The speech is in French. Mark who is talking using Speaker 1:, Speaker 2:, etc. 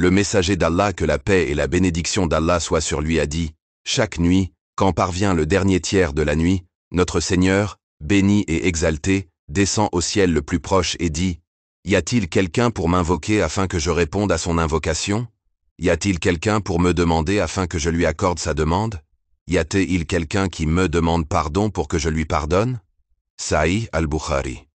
Speaker 1: Le messager d'Allah que la paix et la bénédiction d'Allah soient sur lui a dit, Chaque nuit, quand parvient le dernier tiers de la nuit, notre Seigneur, béni et exalté, descend au ciel le plus proche et dit, Y a-t-il quelqu'un pour m'invoquer afin que je réponde à son invocation Y a-t-il quelqu'un pour me demander afin que je lui accorde sa demande Y a-t-il quelqu'un qui me demande pardon pour que je lui pardonne Sahih al-Bukhari